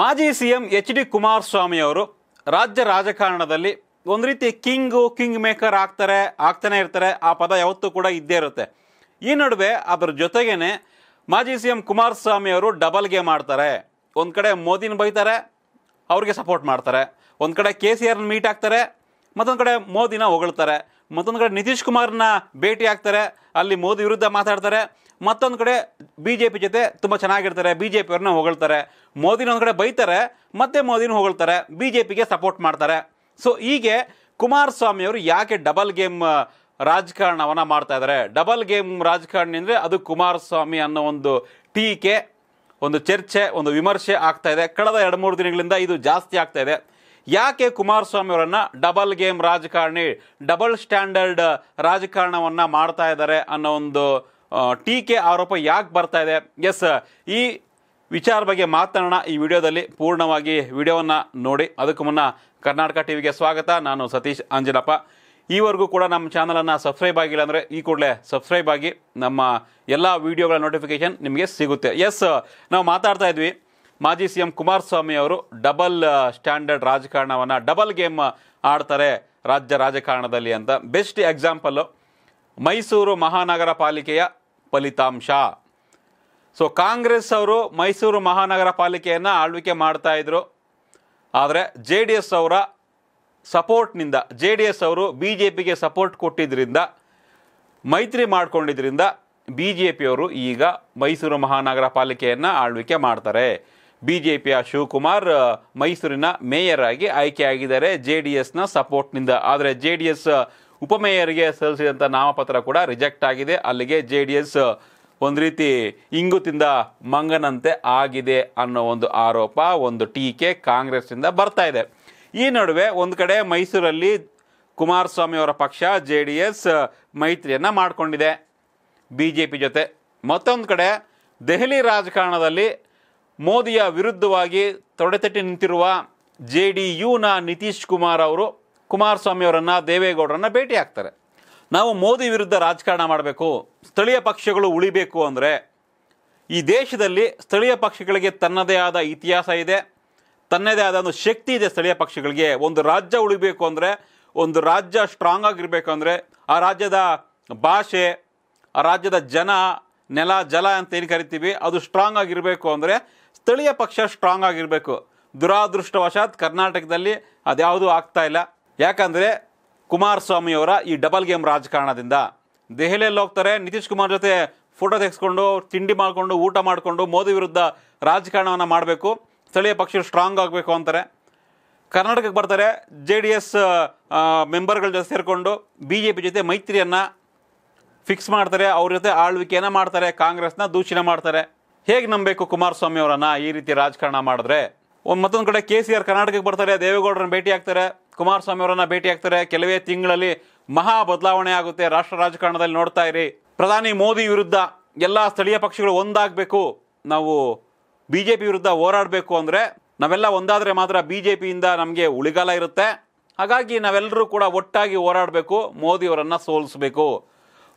ಮಾಜಿ C M H D Kumaraswamy ಅವರು ರಾಜ್ಯ ರಾಜಕಾರಣದಲ್ಲಿ ಒಂದು ರೀತಿ ಕಿಂಗು ಕಿಂಗ್ ಮೇಕರ್ ಆಗ್ತಾರೆ ಆಗ್ತಾನೆ ಇರ್ತಾರೆ ಆ ಪದ ಯಾವತ್ತೂ ಕೂಡ ಇದ್ದೇ ಇರುತ್ತೆ ಈ ನಡುವೆ ಅದರ ಜೊತೆಗೇನೆ ಮಾಜಿ ಸಿ ಎಂ ಕುಮಾರಸ್ವಾಮಿ ಅವರು ಡಬಲ್ ಗೇಮ್ ಮಾಡ್ತಾರೆ ಒಂದು ಕಡೆ ಮೋದಿನ ಬೈತಾರೆ ಅವ್ರಿಗೆ ಸಪೋರ್ಟ್ ಮಾಡ್ತಾರೆ ಒಂದು ಕಡೆ ಕೆ ಸಿ ಆರ್ನ ಮೀಟ್ ಆಗ್ತಾರೆ ಮತ್ತೊಂದು ಕಡೆ ಮೋದಿನ ಹೊಗಳ್ತಾರೆ ಮತ್ತೊಂದು ಕಡೆ ನಿತೀಶ್ ಕುಮಾರ್ನ ಭೇಟಿ ಆಗ್ತಾರೆ ಅಲ್ಲಿ ಮೋದಿ ವಿರುದ್ಧ ಮಾತಾಡ್ತಾರೆ ಮತ್ತೊಂದು ಕಡೆ ಬಿ ಜೆ ಪಿ ಜೊತೆ ತುಂಬ ಚೆನ್ನಾಗಿರ್ತಾರೆ ಬಿ ಜೆ ಪಿಯವ್ರನ್ನ ಹೊಗಳ್ತಾರೆ ಮೋದಿನ ಒಂದು ಕಡೆ ಬೈತಾರೆ ಮತ್ತೆ ಮೋದಿನ ಹೊಗಳ್ತಾರೆ ಬಿ ಜೆ ಪಿಗೆ ಸಪೋರ್ಟ್ ಮಾಡ್ತಾರೆ ಸೊ ಹೀಗೆ ಕುಮಾರಸ್ವಾಮಿಯವರು ಯಾಕೆ ಡಬಲ್ ಗೇಮ್ ರಾಜಕಾರಣವನ್ನು ಮಾಡ್ತಾ ಇದ್ದಾರೆ ಡಬಲ್ ಗೇಮ್ ರಾಜಕಾರಣಿ ಅಂದರೆ ಅದು ಕುಮಾರಸ್ವಾಮಿ ಅನ್ನೋ ಒಂದು ಟೀಕೆ ಒಂದು ಚರ್ಚೆ ಒಂದು ವಿಮರ್ಶೆ ಆಗ್ತಾ ಇದೆ ಕಳೆದ ಎರಡು ಮೂರು ದಿನಗಳಿಂದ ಇದು ಜಾಸ್ತಿ ಆಗ್ತಾ ಇದೆ ಯಾಕೆ ಕುಮಾರಸ್ವಾಮಿ ಅವರನ್ನು ಡಬಲ್ ಗೇಮ್ ರಾಜಕಾರಣಿ ಡಬಲ್ ಸ್ಟ್ಯಾಂಡರ್ಡ್ ರಾಜಕಾರಣವನ್ನು ಮಾಡ್ತಾ ಇದ್ದಾರೆ ಅನ್ನೋ ಒಂದು ಟೀಕೆ ಆರೋಪ ಯಾಕೆ ಬರ್ತಾ ಇದೆ ಎಸ್ ಈ ವಿಚಾರ ಬಗ್ಗೆ ಮಾತನಾಡೋಣ ಈ ವಿಡಿಯೋದಲ್ಲಿ ಪೂರ್ಣವಾಗಿ ವಿಡಿಯೋವನ್ನು ನೋಡಿ ಅದಕ್ಕೂ ಮುನ್ನ ಕರ್ನಾಟಕ ಟಿ ವಿಗೆ ಸ್ವಾಗತ ನಾನು ಸತೀಶ್ ಅಂಜನಪ್ಪ ಈವರೆಗೂ ಕೂಡ ನಮ್ಮ ಚಾನಲನ್ನು ಸಬ್ಸ್ಕ್ರೈಬ್ ಆಗಿಲ್ಲ ಅಂದರೆ ಈ ಕೂಡಲೇ ಸಬ್ಸ್ಕ್ರೈಬ್ ಆಗಿ ನಮ್ಮ ಎಲ್ಲ ವಿಡಿಯೋಗಳ ನೋಟಿಫಿಕೇಷನ್ ನಿಮಗೆ ಸಿಗುತ್ತೆ ಎಸ್ ನಾವು ಮಾತಾಡ್ತಾ ಇದ್ವಿ ಮಾಜಿ ಸಿ ಎಂ ಕುಮಾರಸ್ವಾಮಿ ಅವರು ಡಬಲ್ ಸ್ಟ್ಯಾಂಡರ್ಡ್ ರಾಜಕಾರಣವನ್ನು ಡಬಲ್ ಗೇಮ್ ಆಡ್ತಾರೆ ರಾಜ್ಯ ರಾಜಕಾರಣದಲ್ಲಿ ಅಂತ ಬೆಸ್ಟ್ ಎಕ್ಸಾಂಪಲ್ಲು ಮೈಸೂರು ಮಹಾನಗರ ಪಾಲಿಕೆಯ ಫಲಿತಾಂಶ ಸೊ ಕಾಂಗ್ರೆಸ್ ಅವರು ಮೈಸೂರು ಮಹಾನಗರ ಪಾಲಿಕೆಯನ್ನು ಆಳ್ವಿಕೆ ಮಾಡ್ತಾಯಿದ್ರು ಆದರೆ ಜೆ ಡಿ ಎಸ್ ಅವರ ಸಪೋರ್ಟ್ನಿಂದ ಜೆ ಡಿ ಎಸ್ ಅವರು ಬಿ ಜೆ ಪಿಗೆ ಸಪೋರ್ಟ್ ಕೊಟ್ಟಿದ್ದರಿಂದ ಮೈತ್ರಿ ಮಾಡಿಕೊಂಡಿದ್ದರಿಂದ ಬಿ ಜೆ ಪಿಯವರು ಈಗ ಮೈಸೂರು ಮಹಾನಗರ ಪಾಲಿಕೆಯನ್ನು ಆಳ್ವಿಕೆ ಮಾಡ್ತಾರೆ ಬಿ ಜೆ ಪಿಯ ಶಿವಕುಮಾರ್ ಮೈಸೂರಿನ ಮೇಯರ್ ಆಗಿ ಆಯ್ಕೆಯಾಗಿದ್ದಾರೆ ಜೆ ಡಿ ಎಸ್ನ ಸಪೋರ್ಟ್ನಿಂದ ಆದರೆ ಜೆ ಡಿ ಎಸ್ ಉಪಮೇಯರ್ಗೆ ಸಲ್ಲಿಸಿದಂಥ ನಾಮಪತ್ರ ಕೂಡ ರಿಜೆಕ್ಟ್ ಆಗಿದೆ ಅಲ್ಲಿಗೆ ಜೆ ಡಿ ಎಸ್ ಒಂದು ರೀತಿ ಇಂಗುತಿಂದ ಮಂಗನಂತೆ ಆಗಿದೆ ಅನ್ನೋ ಒಂದು ಆರೋಪ ಒಂದು ಟೀಕೆ ಕಾಂಗ್ರೆಸ್ನಿಂದ ಬರ್ತಾ ಇದೆ ಈ ನಡುವೆ ಒಂದು ಕಡೆ ಮೈಸೂರಲ್ಲಿ ಕುಮಾರಸ್ವಾಮಿ ಅವರ ಪಕ್ಷ ಜೆ ಡಿ ಎಸ್ ಮೈತ್ರಿಯನ್ನು ಮಾಡಿಕೊಂಡಿದೆ ಬಿ ಜೆ ಪಿ ಜೊತೆ ಮತ್ತೊಂದು ಕಡೆ ದೆಹಲಿ ರಾಜಕಾರಣದಲ್ಲಿ ಮೋದಿಯ ವಿರುದ್ಧವಾಗಿ ತೊಡೆತಟ್ಟಿ ನಿಂತಿರುವ ಜೆ ಡಿ ಯುನ ನಿತೀಶ್ ಕುಮಾರ್ ಅವರು ಕುಮಾರಸ್ವಾಮಿ ಅವರನ್ನು ದೇವೇಗೌಡರನ್ನು ಭೇಟಿ ಆಗ್ತಾರೆ ನಾವು ಮೋದಿ ವಿರುದ್ಧ ರಾಜಕಾರಣ ಮಾಡಬೇಕು ಸ್ಥಳೀಯ ಪಕ್ಷಗಳು ಉಳಿಬೇಕು ಅಂದರೆ ಈ ದೇಶದಲ್ಲಿ ಸ್ಥಳೀಯ ಪಕ್ಷಗಳಿಗೆ ತನ್ನದೇ ಆದ ಇತಿಹಾಸ ಇದೆ ತನ್ನದೇ ಆದ ಒಂದು ಶಕ್ತಿ ಇದೆ ಸ್ಥಳೀಯ ಪಕ್ಷಗಳಿಗೆ ಒಂದು ರಾಜ್ಯ ಉಳಿಬೇಕು ಅಂದರೆ ಒಂದು ರಾಜ್ಯ ಸ್ಟ್ರಾಂಗ್ ಆಗಿರಬೇಕು ಅಂದರೆ ಆ ರಾಜ್ಯದ ಭಾಷೆ ಆ ರಾಜ್ಯದ ಜನ ನೆಲ ಜಲ ಅಂತ ಏನು ಕರಿತೀವಿ ಅದು ಸ್ಟ್ರಾಂಗ್ ಆಗಿರಬೇಕು ಅಂದರೆ ಸ್ಥಳೀಯ ಪಕ್ಷ ಸ್ಟ್ರಾಂಗ್ ಆಗಿರಬೇಕು ದುರಾದೃಷ್ಟವಶಾತ್ ಕರ್ನಾಟಕದಲ್ಲಿ ಅದ್ಯಾವುದೂ ಆಗ್ತಾ ಇಲ್ಲ ಯಾಕಂದರೆ ಕುಮಾರಸ್ವಾಮಿಯವರ ಈ ಡಬಲ್ ಗೇಮ್ ರಾಜಕಾರಣದಿಂದ ದೆಹಲಿಯಲ್ಲಿ ಹೋಗ್ತಾರೆ ನಿತೀಶ್ ಕುಮಾರ್ ಜೊತೆ ಫೋಟೋ ತೆಗೆಸ್ಕೊಂಡು ತಿಂಡಿ ಮಾಡಿಕೊಂಡು ಊಟ ಮಾಡಿಕೊಂಡು ಮೋದಿ ವಿರುದ್ಧ ರಾಜಕಾರಣವನ್ನು ಮಾಡಬೇಕು ಸ್ಥಳೀಯ ಪಕ್ಷ ಸ್ಟ್ರಾಂಗ್ ಆಗಬೇಕು ಅಂತಾರೆ ಕರ್ನಾಟಕಕ್ಕೆ ಬರ್ತಾರೆ ಜೆ ಡಿ ಎಸ್ ಮೆಂಬರ್ಗಳ ಜೊತೆ ಸೇರಿಕೊಂಡು ಬಿ ಜೆ ಪಿ ಜೊತೆ ಮೈತ್ರಿಯನ್ನು ಫಿಕ್ಸ್ ಮಾಡ್ತಾರೆ ಅವ್ರ ಜೊತೆ ಆಳ್ವಿಕೆಯನ್ನ ಮಾಡ್ತಾರೆ ಕಾಂಗ್ರೆಸ್ನ ದೂಷಣೆ ಮಾಡ್ತಾರೆ ಹೇಗೆ ನಂಬಬೇಕು ಕುಮಾರಸ್ವಾಮಿ ಅವರನ್ನ ಈ ರೀತಿ ರಾಜಕಾರಣ ಮಾಡಿದ್ರೆ ಒಂದು ಮತ್ತೊಂದು ಕಡೆ ಕೆ ಸಿ ಆರ್ ಕರ್ನಾಟಕಕ್ಕೆ ಬರ್ತಾರೆ ದೇವೇಗೌಡರನ್ನ ಭೇಟಿ ಆಗ್ತಾರೆ ಕುಮಾರಸ್ವಾಮಿ ಅವರನ್ನ ಭೇಟಿ ಆಗ್ತಾರೆ ಕೆಲವೇ ತಿಂಗಳಲ್ಲಿ ಮಹಾ ಬದಲಾವಣೆ ಆಗುತ್ತೆ ರಾಷ್ಟ್ರ ರಾಜಕಾರಣದಲ್ಲಿ ನೋಡ್ತಾ ಇರಿ ಪ್ರಧಾನಿ ಮೋದಿ ವಿರುದ್ಧ ಎಲ್ಲ ಸ್ಥಳೀಯ ಪಕ್ಷಗಳು ಒಂದಾಗಬೇಕು ನಾವು ಬಿ ಜೆ ಪಿ ವಿರುದ್ಧ ಹೋರಾಡಬೇಕು ಅಂದರೆ ನಾವೆಲ್ಲ ಒಂದಾದರೆ ಮಾತ್ರ ಬಿ ಜೆ ಪಿಯಿಂದ ನಮಗೆ ಉಳಿಗಾಲ ಇರುತ್ತೆ ಹಾಗಾಗಿ ನಾವೆಲ್ಲರೂ ಕೂಡ ಒಟ್ಟಾಗಿ ಹೋರಾಡಬೇಕು ಮೋದಿಯವರನ್ನು ಸೋಲಿಸಬೇಕು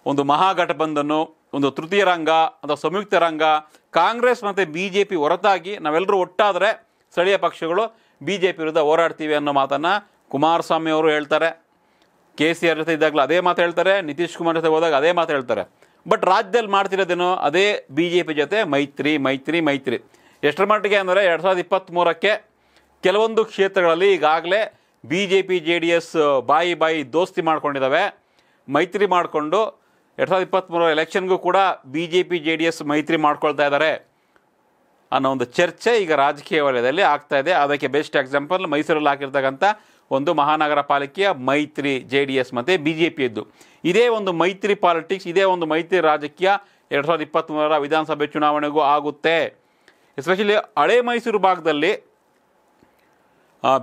ಒಂದು ಮಹಾಘಟಬಂಧನ ಒಂದು ತೃತೀಯ ರಂಗ ಅಥವಾ ಸಂಯುಕ್ತ ರಂಗ ಕಾಂಗ್ರೆಸ್ ಮತ್ತು ಬಿ ಜೆ ಪಿ ಹೊರತಾಗಿ ನಾವೆಲ್ಲರೂ ಒಟ್ಟಾದರೆ ಸ್ಥಳೀಯ ಪಕ್ಷಗಳು ಬಿ ಜೆ ಪಿ ವಿರುದ್ಧ ಹೋರಾಡ್ತೀವಿ ಅನ್ನೋ ಮಾತನ್ನು ಕುಮಾರಸ್ವಾಮಿ ಅವರು ಹೇಳ್ತಾರೆ ಕೆ ಸಿ ಆರ್ ಜೊತೆ ಇದ್ದಾಗಲೂ ಅದೇ ಮಾತು ಹೇಳ್ತಾರೆ ನಿತೀಶ್ ಕುಮಾರ್ ಜೊತೆ ಹೋದಾಗ ಅದೇ ಮಾತು ಹೇಳ್ತಾರೆ ಬಟ್ ರಾಜ್ಯದಲ್ಲಿ ಮಾಡ್ತಿರೋದೇನೋ ಅದೇ ಬಿ ಜೆ ಪಿ ಜೊತೆ ಮೈತ್ರಿ ಮೈತ್ರಿ ಮೈತ್ರಿ ಎಷ್ಟರ ಮಟ್ಟಿಗೆ ಅಂದರೆ ಎರಡು ಸಾವಿರದ ಇಪ್ಪತ್ತ್ಮೂರಕ್ಕೆ ಕೆಲವೊಂದು ಕ್ಷೇತ್ರಗಳಲ್ಲಿ ಈಗಾಗಲೇ B J P J D S ಬಾಯಿ ಬಾಯಿ ದೋಸ್ತಿ ಮಾಡ್ಕೊಂಡಿದ್ದಾವೆ ಮೈತ್ರಿ ಮಾಡಿಕೊಂಡು ಎರಡು ಸಾವಿರದ ಇಪ್ಪತ್ತ್ಮೂರು ಎಲೆಕ್ಷನ್ಗೂ ಕೂಡ B J P J D S ಮೈತ್ರಿ ಮಾಡ್ಕೊಳ್ತಾ ಇದ್ದಾರೆ ಅನ್ನೋ ಒಂದು ಚರ್ಚೆ ಈಗ ರಾಜಕೀಯ ವಲಯದಲ್ಲಿ ಆಗ್ತಾ ಇದೆ ಅದಕ್ಕೆ ಬೆಸ್ಟ್ ಎಕ್ಸಾಂಪಲ್ ಮೈಸೂರಲ್ಲಿ ಹಾಕಿರ್ತಕ್ಕಂಥ ಒಂದು ಮಹಾನಗರ ಪಾಲಿಕೆಯ ಮೈತ್ರಿ ಜೆ ಡಿ ಎಸ್ ಮತ್ತು ಬಿ ಜೆ ಪಿಯದ್ದು ಇದೇ ಒಂದು ಮೈತ್ರಿ ಪಾಲಿಟಿಕ್ಸ್ ಇದೇ ಒಂದು ಮೈತ್ರಿ ರಾಜಕೀಯ ಎರಡು ಸಾವಿರದ ಇಪ್ಪತ್ತ್ಮೂರರ ವಿಧಾನಸಭೆ ಚುನಾವಣೆಗೂ ಆಗುತ್ತೆ ಎಸ್ಪೆಷಲಿ ಹಳೆ ಮೈಸೂರು ಭಾಗದಲ್ಲಿ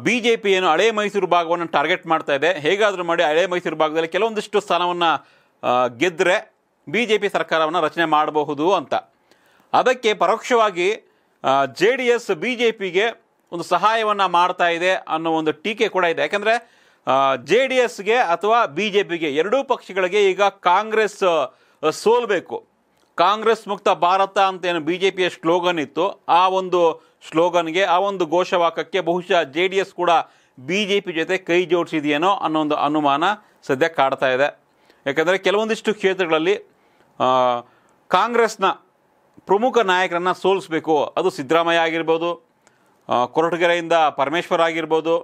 ಬಿ ಜೆ ಏನು ಹಳೆ ಮೈಸೂರು ಭಾಗವನ್ನು ಟಾರ್ಗೆಟ್ ಮಾಡ್ತಾ ಇದೆ ಹೇಗಾದರೂ ಮಾಡಿ ಹಳೆ ಮೈಸೂರು ಭಾಗದಲ್ಲಿ ಕೆಲವೊಂದಿಷ್ಟು ಸ್ಥಾನವನ್ನು ಗೆದ್ದರೆ ಬಿ ಜೆ ಪಿ ಸರ್ಕಾರವನ್ನು ರಚನೆ ಮಾಡಬಹುದು ಅಂತ ಅದಕ್ಕೆ ಪರೋಕ್ಷವಾಗಿ J D S B J ಪಿಗೆ ಒಂದು ಸಹಾಯವನ್ನು ಮಾಡ್ತಾ ಇದೆ ಅನ್ನೋ ಒಂದು ಟೀಕೆ ಕೂಡ ಇದೆ ಯಾಕೆಂದರೆ ಜೆ ಡಿ ಎಸ್ಗೆ ಅಥವಾ ಬಿ ಜೆ ಪಿಗೆ ಎರಡೂ ಪಕ್ಷಗಳಿಗೆ ಈಗ ಕಾಂಗ್ರೆಸ್ ಸೋಲಬೇಕು ಕಾಂಗ್ರೆಸ್ ಮುಕ್ತ ಭಾರತ ಅಂತ ಏನು ಬಿ ಜೆ ಪಿಯ ಸ್ಲೋಗನ್ ಇತ್ತು ಆ ಒಂದು ಸ್ಲೋಗನ್ಗೆ ಆ ಒಂದು ಘೋಷವಾಕಕ್ಕೆ ಬಹುಶಃ ಜೆ ಡಿ ಎಸ್ ಕೂಡ ಬಿ ಜೆ ಪಿ ಜೊತೆ ಕೈ ಜೋಡಿಸಿದೆಯೇನೋ ಅನ್ನೋ ಒಂದು ಅನುಮಾನ ಸದ್ಯ ಕಾಡ್ತಾ ಇದೆ ಯಾಕೆಂದರೆ ಕೆಲವೊಂದಿಷ್ಟು ಕ್ಷೇತ್ರಗಳಲ್ಲಿ ಕಾಂಗ್ರೆಸ್ನ ಪ್ರಮುಖ ನಾಯಕರನ್ನು ಸೋಲಿಸಬೇಕು ಅದು ಸಿದ್ದರಾಮಯ್ಯ ಆಗಿರ್ಬೋದು ಕೊರಟಗೆರೆಯಿಂದ ಪರಮೇಶ್ವರ್ ಆಗಿರ್ಬೋದು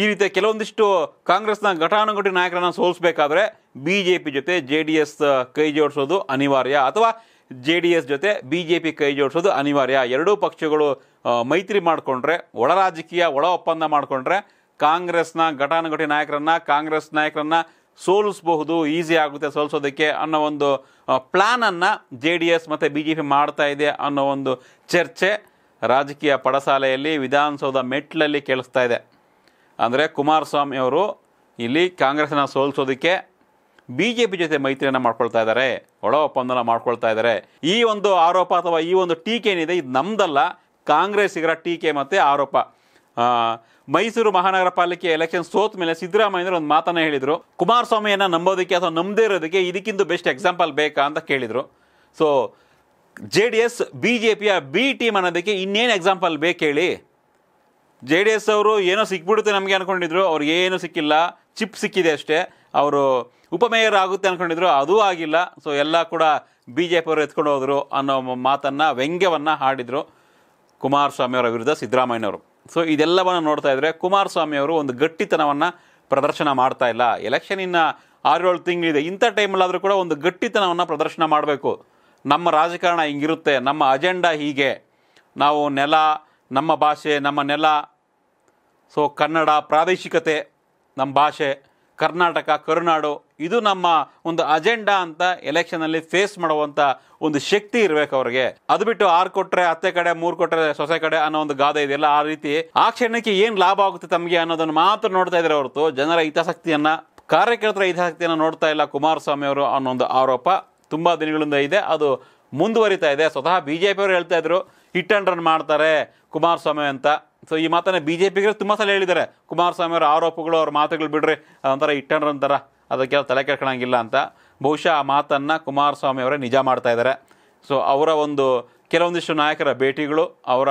ಈ ರೀತಿಯ ಕೆಲವೊಂದಿಷ್ಟು ಕಾಂಗ್ರೆಸ್ನ ಘಟಾನುಘಟಿ ನಾಯಕರನ್ನು ಸೋಲಿಸಬೇಕಾದ್ರೆ ಬಿ ಜೆ ಪಿ ಜೊತೆ ಜೆ ಡಿ ಎಸ್ ಕೈ ಜೋಡಿಸೋದು ಅನಿವಾರ್ಯ ಅಥವಾ ಜೆ ಡಿ ಎಸ್ ಜೊತೆ ಬಿ ಜೆ ಪಿ ಕೈ ಜೋಡಿಸೋದು ಅನಿವಾರ್ಯ ಎರಡೂ ಪಕ್ಷಗಳು ಮೈತ್ರಿ ಮಾಡಿಕೊಂಡ್ರೆ ಒಳ ರಾಜಕೀಯ ಒಳ ಒಪ್ಪಂದ ಮಾಡಿಕೊಂಡ್ರೆ ಕಾಂಗ್ರೆಸ್ನ ಘಟಾನುಘಟಿ ನಾಯಕರನ್ನು ಕಾಂಗ್ರೆಸ್ ನಾಯಕರನ್ನು ಸೋಲಿಸ್ಬಹುದು ಈಸಿ ಆಗುತ್ತೆ ಸೋಲಿಸೋದಕ್ಕೆ ಅನ್ನೋ ಒಂದು ಪ್ಲಾನನ್ನು ಜೆ ಡಿ ಎಸ್ ಮತ್ತು ಬಿ ಜೆ ಪಿ ಮಾಡ್ತಾ ಇದೆ ಅನ್ನೋ ಒಂದು ಚರ್ಚೆ ರಾಜಕೀಯ ಪಡಸಾಲೆಯಲ್ಲಿ ವಿಧಾನಸೌಧ ಮೆಟ್ಲಲ್ಲಿ ಕೇಳಿಸ್ತಾ ಇದೆ ಅಂದರೆ ಕುಮಾರಸ್ವಾಮಿ ಅವರು ಇಲ್ಲಿ ಕಾಂಗ್ರೆಸ್ನ ಸೋಲಿಸೋದಕ್ಕೆ ಬಿ ಜೆ ಪಿ ಜೊತೆ ಮೈತ್ರಿಯನ್ನು ಮಾಡ್ಕೊಳ್ತಾ ಇದ್ದಾರೆ ಒಳ ಒಪ್ಪಂದನ ಮಾಡ್ಕೊಳ್ತಾ ಇದ್ದಾರೆ ಈ ಒಂದು ಆರೋಪ ಅಥವಾ ಈ ಒಂದು ಟೀಕೆ ಏನಿದೆ ಇದು ನಮ್ಮದಲ್ಲ ಕಾಂಗ್ರೆಸ್ಸಿಗರ ಟೀಕೆ ಮತ್ತು ಆರೋಪ ಮೈಸೂರು ಮಹಾನಗರ ಪಾಲಿಕೆ ಎಲೆಕ್ಷನ್ ಸೋತ ಮೇಲೆ ಸಿದ್ದರಾಮಯ್ಯ ಒಂದು ಮಾತನ್ನ ಹೇಳಿದರು ಕುಮಾರಸ್ವಾಮಿಯನ್ನು ನಂಬೋದಕ್ಕೆ ಅಥವಾ ನಂಬದೇ ಇರೋದಕ್ಕೆ ಇದಕ್ಕಿಂತ ಬೆಸ್ಟ್ ಎಕ್ಸಾಂಪಲ್ ಬೇಕಾ ಅಂತ ಕೇಳಿದರು so J D S B J ಪಿಯ ಬಿ ಟೀಮ್ ಅನ್ನೋದಕ್ಕೆ ಇನ್ನೇನು ಎಕ್ಸಾಂಪಲ್ ಬೇಕು ಹೇಳಿ ಜೆ ಡಿ ಎಸ್ ಅವರು ಏನೋ ಸಿಕ್ಬಿಡುತ್ತೆ ನಮಗೆ ಅಂದ್ಕೊಂಡಿದ್ರು ಅವ್ರು ಏನು ಸಿಕ್ಕಿಲ್ಲ ಚಿಪ್ ಸಿಕ್ಕಿದೆ ಅಷ್ಟೇ ಅವರು ಉಪಮೇಯರ್ ಆಗುತ್ತೆ ಅಂದ್ಕೊಂಡಿದ್ರು ಅದೂ ಆಗಿಲ್ಲ ಸೊ ಎಲ್ಲ ಕೂಡ ಬಿ ಜೆ ಪಿಯವರು ಎತ್ಕೊಂಡು ಹೋದರು ಅನ್ನೋ ಮಾತನ್ನು ವ್ಯಂಗ್ಯವನ್ನು ಹಾಡಿದರು ಕುಮಾರಸ್ವಾಮಿ ಅವರ ವಿರುದ್ಧ ಸಿದ್ದರಾಮಯ್ಯನವರು ಸೊ ಇದೆಲ್ಲವನ್ನು ನೋಡ್ತಾ ಇದ್ರೆ ಕುಮಾರಸ್ವಾಮಿ ಅವರು ಒಂದು ಗಟ್ಟಿತನವನ್ನು ಪ್ರದರ್ಶನ ಮಾಡ್ತಾ ಇಲ್ಲ ಎಲೆಕ್ಷನ್ ಇನ್ನು ಆರೇಳು ತಿಂಗಳಿದೆ ಇಂಥ ಟೈಮಲ್ಲಾದರೂ ಕೂಡ ಒಂದು ಗಟ್ಟಿತನವನ್ನು ಪ್ರದರ್ಶನ ಮಾಡಬೇಕು ನಮ್ಮ ರಾಜಕಾರಣ ಹಿಂಗಿರುತ್ತೆ ನಮ್ಮ ಅಜೆಂಡಾ ಹೀಗೆ ನಾವು ನೆಲ ನಮ್ಮ ಭಾಷೆ ನಮ್ಮ ನೆಲ ಸೊ ಕನ್ನಡ ಪ್ರಾದೇಶಿಕತೆ ನಮ್ಮ ಭಾಷೆ ಕರ್ನಾಟಕ ಕರುನಾಡು ಇದು ನಮ್ಮ ಒಂದು ಅಜೆಂಡಾ ಅಂತ ಎಲೆಕ್ಷನಲ್ಲಿ ಫೇಸ್ ಮಾಡುವಂಥ ಒಂದು ಶಕ್ತಿ ಇರಬೇಕು ಅವ್ರಿಗೆ ಅದು ಬಿಟ್ಟು ಆರು ಕೊಟ್ಟರೆ ಹತ್ತೆ ಕಡೆ ಮೂರು ಕೊಟ್ಟರೆ ಸೊಸೆ ಕಡೆ ಅನ್ನೋ ಒಂದು ಗಾದೆ ಇದೆಯಲ್ಲ ಆ ರೀತಿ ಆ ಕ್ಷಣಕ್ಕೆ ಏನು ಲಾಭ ಆಗುತ್ತೆ ತಮಗೆ ಅನ್ನೋದನ್ನು ಮಾತ್ರ ನೋಡ್ತಾ ಇದ್ದಾರೆ ಹೊರತು ಜನರ ಹಿತಾಸಕ್ತಿಯನ್ನು ಕಾರ್ಯಕರ್ತರ ಹಿತಾಸಕ್ತಿಯನ್ನು ನೋಡ್ತಾ ಇಲ್ಲ ಕುಮಾರಸ್ವಾಮಿ ಅವರು ಅನ್ನೋ ಒಂದು ಆರೋಪ ತುಂಬ ದಿನಗಳಿಂದ ಇದೆ ಅದು ಮುಂದುವರಿತಾ ಇದೆ ಸ್ವತಃ ಬಿ ಜೆ ಪಿಯವರು ಹೇಳ್ತಾ ಇದ್ರು ಹಿಟ್ ಅಂಡ್ ರನ್ ಮಾಡ್ತಾರೆ ಕುಮಾರಸ್ವಾಮಿ ಅಂತ ಸೊ ಈ ಮಾತನ್ನ ಬಿ ಜೆ ಪಿಗೆ ತುಂಬ ಸಲ ಹೇಳಿದ್ದಾರೆ ಕುಮಾರಸ್ವಾಮಿ ಅವರ ಆರೋಪಗಳು ಅವ್ರ ಮಾತುಗಳು ಬಿಡ್ರಿ ಅದೊಂಥರ ಇಟ್ಟಣ್ರ ಅದಕ್ಕೆಲ್ಲ ಅದಕ್ಕೆ ತಲೆ ಕೆಡ್ಕೊಳಂಗಿಲ್ಲ ಅಂತ ಬಹುಶಃ ಆ ಮಾತನ್ನು ಕುಮಾರಸ್ವಾಮಿ ಅವರೇ ನಿಜ ಮಾಡ್ತಾ ಇದ್ದಾರೆ ಸೊ ಅವರ ಒಂದು ಕೆಲವೊಂದಿಷ್ಟು ನಾಯಕರ ಭೇಟಿಗಳು ಅವರ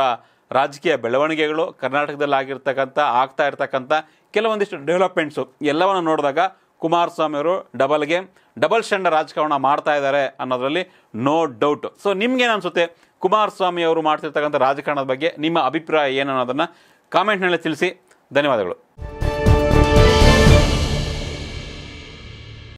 ರಾಜಕೀಯ ಬೆಳವಣಿಗೆಗಳು ಕರ್ನಾಟಕದಲ್ಲಿ ಆಗಿರ್ತಕ್ಕಂಥ ಆಗ್ತಾ ಇರ್ತಕ್ಕಂಥ ಕೆಲವೊಂದಿಷ್ಟು ಡೆವಲಪ್ಮೆಂಟ್ಸು ಎಲ್ಲವನ್ನು ನೋಡಿದಾಗ ಕುಮಾರಸ್ವಾಮಿಯವರು ಡಬಲ್ ಗೇಮ್ ಡಬಲ್ ಸ್ಟ್ಯಾಂಡರ್ಡ್ ರಾಜಕಾರಣ ಮಾಡ್ತಾ ಇದ್ದಾರೆ ಅನ್ನೋದರಲ್ಲಿ ನೋ ಡೌಟ್ ಸೊ ನಿಮ್ಗೇನು ಅನಿಸುತ್ತೆ ಕುಮಾರಸ್ವಾಮಿ ಅವರು ಮಾಡ್ತಿರ್ತಕ್ಕಂಥ ರಾಜಕಾರಣದ ಬಗ್ಗೆ ನಿಮ್ಮ ಅಭಿಪ್ರಾಯ ಏನು ಅನ್ನೋದನ್ನು ಕಾಮೆಂಟ್ನಲ್ಲಿ ತಿಳಿಸಿ ಧನ್ಯವಾದಗಳು